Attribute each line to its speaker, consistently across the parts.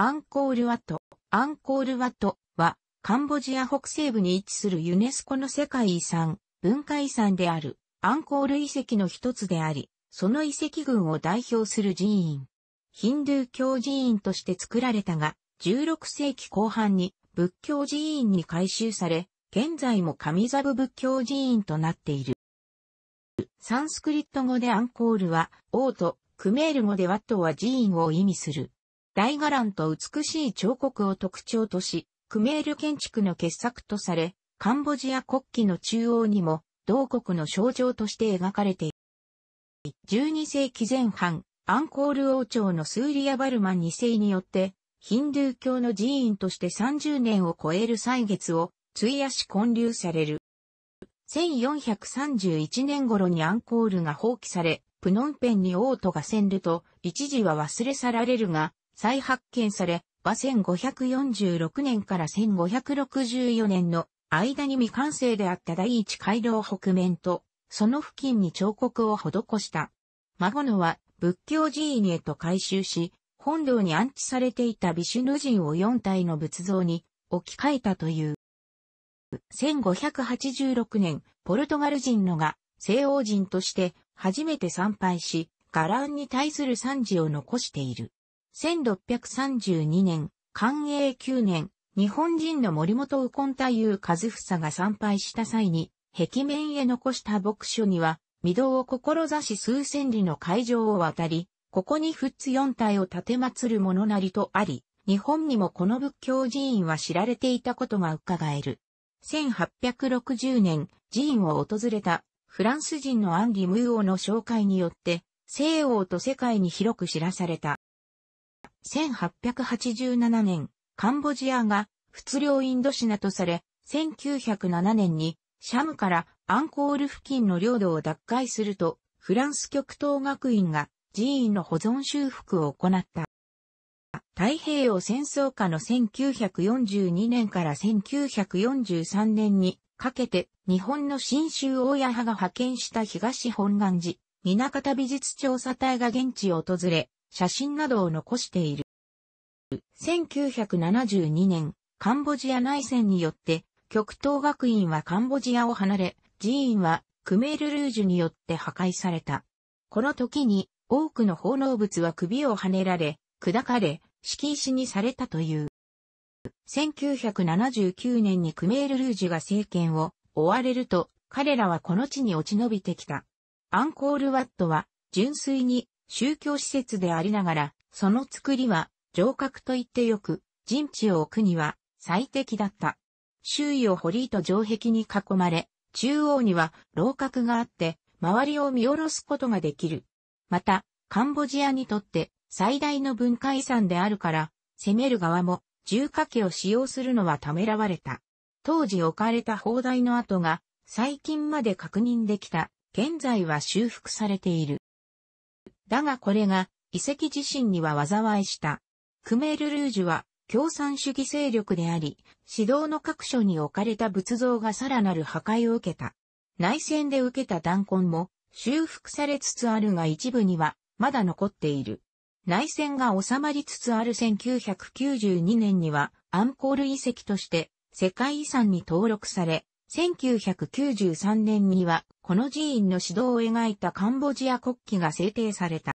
Speaker 1: アンコールワト。アンコールワトは、カンボジア北西部に位置するユネスコの世界遺産、文化遺産である、アンコール遺跡の一つであり、その遺跡群を代表する寺院。ヒンドゥー教寺院として作られたが、16世紀後半に仏教寺院に改修され、現在も神座部仏教寺院となっている。サンスクリット語でアンコールは、王と、クメール語でワットは寺院を意味する。大伽藍と美しい彫刻を特徴とし、クメール建築の傑作とされ、カンボジア国旗の中央にも、同国の象徴として描かれている。12世紀前半、アンコール王朝のスーリアバルマン2世によって、ヒンドゥー教の寺院として30年を超える歳月を費やし建立される。1431年頃にアンコールが放棄され、プノンペンに王都が占ると、一時は忘れ去られるが、再発見され、和1546年から1564年の間に未完成であった第一回廊北面と、その付近に彫刻を施した。孫野は仏教寺院へと改修し、本堂に安置されていたビシュヌ人を4体の仏像に置き換えたという。1586年、ポルトガル人のが西欧人として初めて参拝し、伽藍に対する賛辞を残している。1632年、寛永9年、日本人の森本右近太夫和房が参拝した際に、壁面へ残した牧書には、御堂を志し数千里の会場を渡り、ここに仏四体を立て祀る者なりとあり、日本にもこの仏教寺院は知られていたことが伺える。1860年、寺院を訪れたフランス人のアンリ・ムーオの紹介によって、西欧と世界に広く知らされた。1887年、カンボジアが仏領インドシナとされ、1907年にシャムからアンコール付近の領土を奪回すると、フランス極東学院が寺院の保存修復を行った。太平洋戦争下の1942年から1943年にかけて日本の新州大谷派が派遣した東本願寺、港方美術調査隊が現地を訪れ、写真などを残している。1972年、カンボジア内戦によって、極東学院はカンボジアを離れ、寺院はクメールルージュによって破壊された。この時に多くの奉納物は首をはねられ、砕かれ、敷石にされたという。1979年にクメールルージュが政権を追われると、彼らはこの地に落ち延びてきた。アンコールワットは純粋に宗教施設でありながら、その作りは、城郭と言ってよく、陣地を置くには、最適だった。周囲を堀と城壁に囲まれ、中央には楼閣があって、周りを見下ろすことができる。また、カンボジアにとって最大の文化遺産であるから、攻める側も重火器を使用するのはためらわれた。当時置かれた砲台の跡が最近まで確認できた。現在は修復されている。だがこれが、遺跡自身には災いした。クメール・ルージュは、共産主義勢力であり、指導の各所に置かれた仏像がさらなる破壊を受けた。内戦で受けた弾痕も修復されつつあるが一部にはまだ残っている。内戦が収まりつつある1992年にはアンコール遺跡として世界遺産に登録され、1993年には、この寺院の指導を描いたカンボジア国旗が制定された。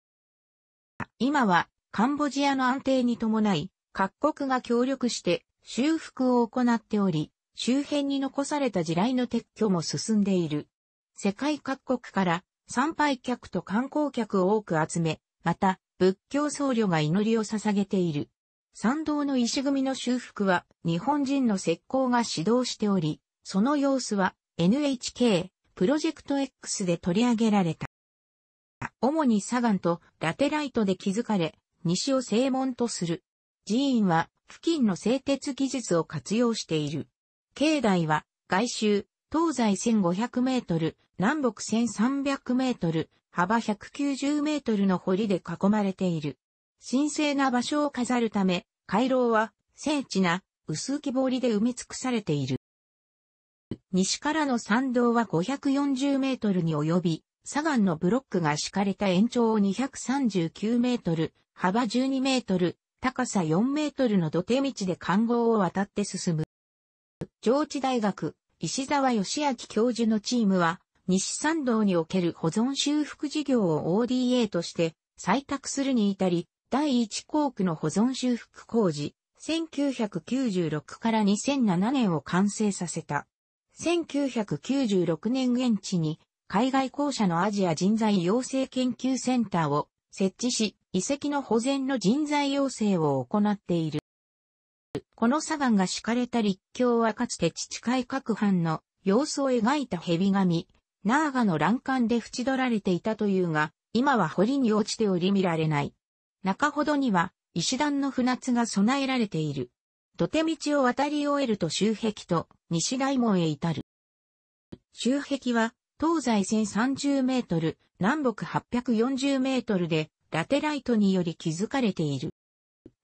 Speaker 1: 今は、カンボジアの安定に伴い、各国が協力して修復を行っており、周辺に残された地雷の撤去も進んでいる。世界各国から参拝客と観光客を多く集め、また仏教僧侶が祈りを捧げている。参道の石組みの修復は日本人の石膏が指導しており、その様子は NHK プロジェクト X で取り上げられた。主に砂岩とラテライトで築かれ、西を正門とする。寺院は付近の製鉄技術を活用している。境内は外周、東西1500メートル、南北1300メートル、幅190メートルの堀で囲まれている。神聖な場所を飾るため、回廊は精緻な薄木彫りで埋め尽くされている。西からの参道は540メートルに及び、左岸のブロックが敷かれた延長を239メートル、幅12メートル、高さ4メートルの土手道で看護を渡って進む。上智大学、石沢義明教授のチームは、西参道における保存修復事業を ODA として採択するに至り、第1校区の保存修復工事、1996から2007年を完成させた。1996年現地に海外公社のアジア人材養成研究センターを設置し、遺跡の保全の人材養成を行っている。この砂岩が敷かれた立教はかつて地地海各藩の様子を描いた蛇紙、ナーガの欄干で縁取られていたというが、今は堀に落ちており見られない。中ほどには石段の船津が備えられている。土手道を渡り終えると周壁と西大門へ至る。周壁は東西1030メートル、南北840メートルでラテライトにより築かれている。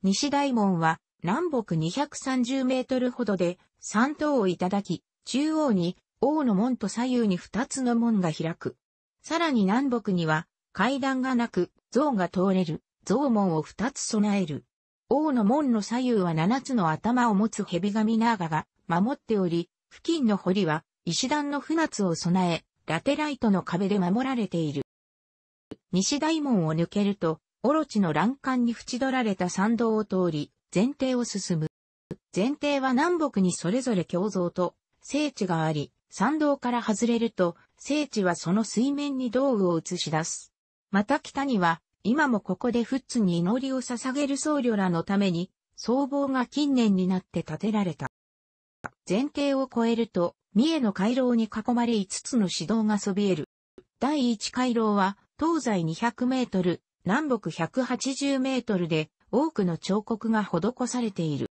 Speaker 1: 西大門は南北230メートルほどで三等をいただき、中央に王の門と左右に二つの門が開く。さらに南北には階段がなく、像が通れる、像門を二つ備える。王の門の左右は七つの頭を持つ蛇神ナーガが守っており、付近の堀は石段の船津を備え、ラテライトの壁で守られている。西大門を抜けると、オロチの欄干に縁取られた参道を通り、前提を進む。前提は南北にそれぞれ胸像と聖地があり、参道から外れると、聖地はその水面に道具を映し出す。また北には、今もここでフッツに祈りを捧げる僧侶らのために、僧帽が近年になって建てられた。前提を超えると、三重の回廊に囲まれ5つの指導がそびえる。第1回廊は、東西200メートル、南北180メートルで、多くの彫刻が施されている。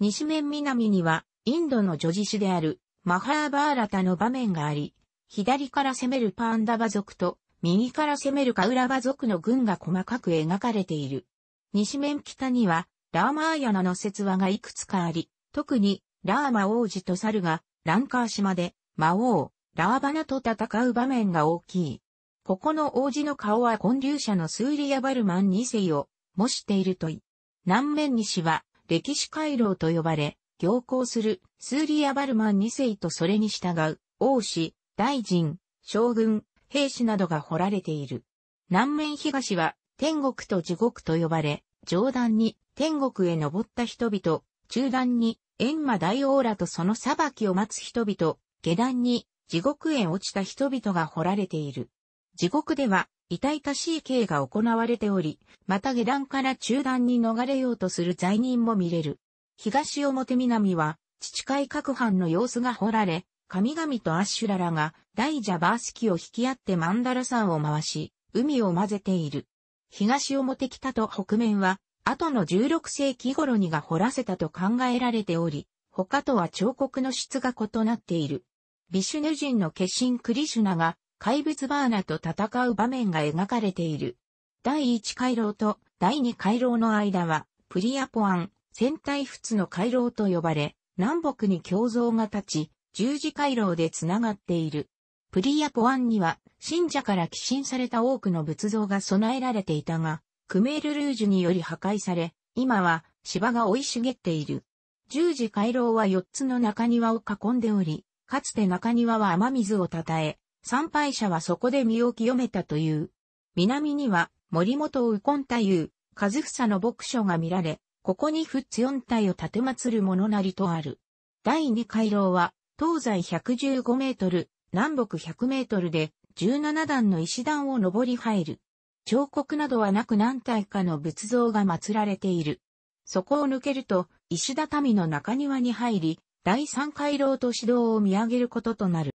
Speaker 1: 西面南には、インドの女児種である、マハーバーラタの場面があり、左から攻めるパンダバ族と、右から攻めるカウラバ族の軍が細かく描かれている。西面北には、ラーマーヤナの説話がいくつかあり、特に、ラーマ王子と猿が、ランカー島で、魔王、ラーバナと戦う場面が大きい。ここの王子の顔は混流者のスーリアバルマン2世を模しているとい。南面西は歴史回廊と呼ばれ、行行するスーリアバルマン2世とそれに従う王子、大臣、将軍、兵士などが掘られている。南面東は天国と地獄と呼ばれ、上段に天国へ登った人々、中段に閻魔大王らとその裁きを待つ人々、下段に地獄へ落ちた人々が掘られている。地獄では痛々しい刑が行われており、また下段から中段に逃れようとする罪人も見れる。東表南は、地地海各藩の様子が掘られ、神々とアッシュララが大ジャバースキを引き合ってマンダラ山を回し、海を混ぜている。東表北と北面は、後の16世紀頃にが掘らせたと考えられており、他とは彫刻の質が異なっている。ビシュヌ人の化身クリシュナが怪物バーナと戦う場面が描かれている。第1回廊と第2回廊の間は、プリアポアン、戦隊仏の回廊と呼ばれ、南北に胸像が立ち、十字回廊でつながっている。プリヤポアンには、信者から寄進された多くの仏像が備えられていたが、クメールルージュにより破壊され、今は芝が生い茂っている。十字回廊は四つの中庭を囲んでおり、かつて中庭は雨水をたたえ、参拝者はそこで身を清めたという。南には森本右近太夫、和房の牧所が見られ、ここに仏四体を建て祀る者なりとある。第二回廊は、東西115メートル、南北100メートルで17段の石段を登り入る。彫刻などはなく何体かの仏像が祀られている。そこを抜けると、石畳の中庭に入り、第三回廊と指導を見上げることとなる。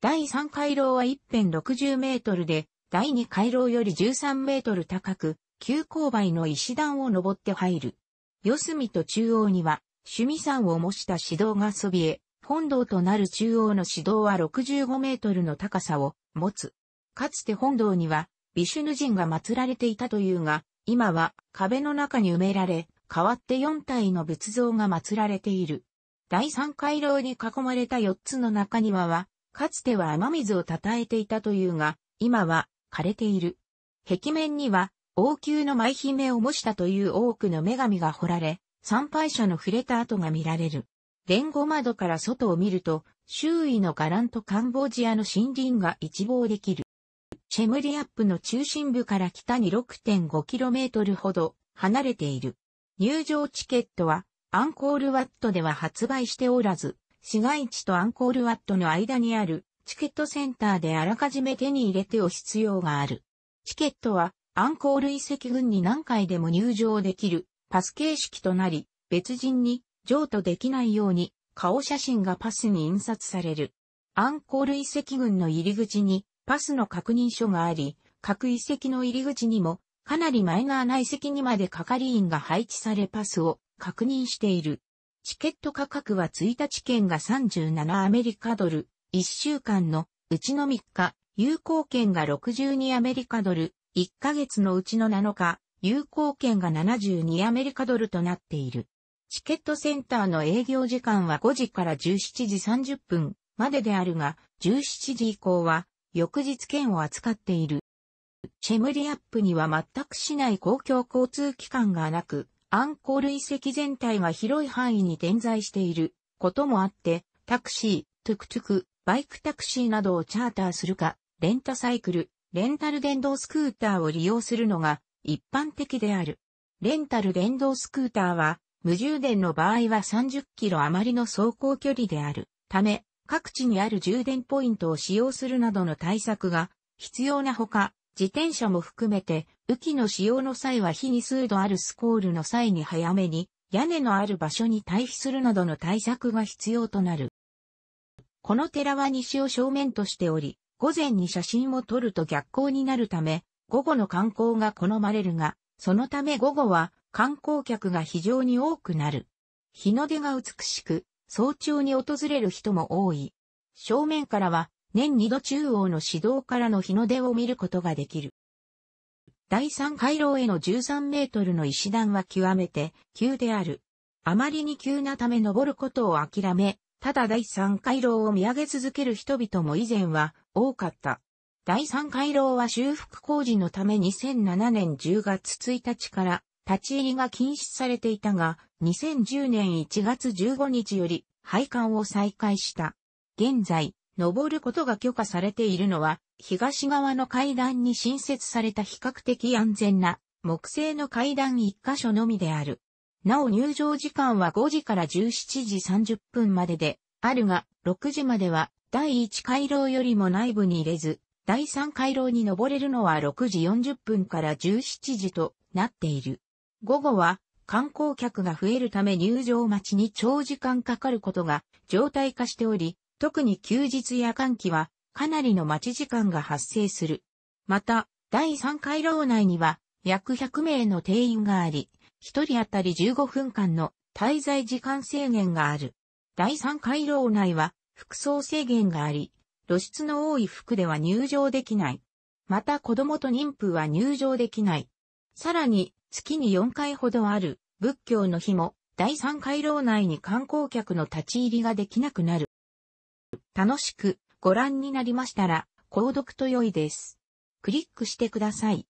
Speaker 1: 第三回廊は一辺60メートルで、第二回廊より13メートル高く、急勾配の石段を登って入る。四隅と中央には、趣味山を模した指導がそびえ、本堂となる中央の指導は65メートルの高さを持つ。かつて本堂には、ビシュヌ人が祀られていたというが、今は壁の中に埋められ、代わって4体の仏像が祀られている。第三回廊に囲まれた4つの中庭は、かつては雨水をたたえていたというが、今は枯れている。壁面には、王宮の舞姫を模したという多くの女神が彫られ、参拝者の触れた跡が見られる。連合窓から外を見ると、周囲のガランとカンボジアの森林が一望できる。シェムリアップの中心部から北に 6.5km ほど離れている。入場チケットはアンコールワットでは発売しておらず、市街地とアンコールワットの間にあるチケットセンターであらかじめ手に入れてお必要がある。チケットはアンコール遺跡群に何回でも入場できるパス形式となり、別人に譲渡できないように顔写真がパスに印刷される。アンコール遺跡群の入り口にパスの確認書があり、各遺跡の入り口にもかなりマイナーな遺跡にまで係員が配置されパスを確認している。チケット価格は1日券が37アメリカドル、1週間のうちの3日、有効券が62アメリカドル、1ヶ月のうちの7日、有効券が72アメリカドルとなっている。チケットセンターの営業時間は5時から17時30分までであるが、17時以降は翌日券を扱っている。チェムリアップには全く市内公共交通機関がなく、アンコール遺跡全体が広い範囲に点在していることもあって、タクシー、トゥクトゥク、バイクタクシーなどをチャーターするか、レンタサイクル、レンタル電動スクーターを利用するのが一般的である。レンタル電動スクーターは、無充電の場合は30キロ余りの走行距離であるため、各地にある充電ポイントを使用するなどの対策が必要なほか、自転車も含めて、雨季の使用の際は日に数度あるスコールの際に早めに、屋根のある場所に退避するなどの対策が必要となる。この寺は西を正面としており、午前に写真を撮ると逆光になるため、午後の観光が好まれるが、そのため午後は観光客が非常に多くなる。日の出が美しく、早朝に訪れる人も多い。正面からは年2度中央の指導からの日の出を見ることができる。第三回廊への13メートルの石段は極めて急である。あまりに急なため登ることを諦め、ただ第三回廊を見上げ続ける人々も以前は多かった。第3回廊は修復工事のため2007年10月1日から立ち入りが禁止されていたが、2010年1月15日より配管を再開した。現在、登ることが許可されているのは、東側の階段に新設された比較的安全な木製の階段1箇所のみである。なお入場時間は5時から17時30分までで、あるが、6時までは第1回廊よりも内部に入れず、第3回廊に登れるのは6時40分から17時となっている。午後は観光客が増えるため入場待ちに長時間かかることが常態化しており、特に休日や寒気はかなりの待ち時間が発生する。また、第3回廊内には約100名の定員があり、1人当たり15分間の滞在時間制限がある。第3回廊内は服装制限があり、露出の多い服では入場できない。また子供と妊婦は入場できない。さらに、月に4回ほどある仏教の日も、第3回廊内に観光客の立ち入りができなくなる。楽しくご覧になりましたら、購読と良いです。クリックしてください。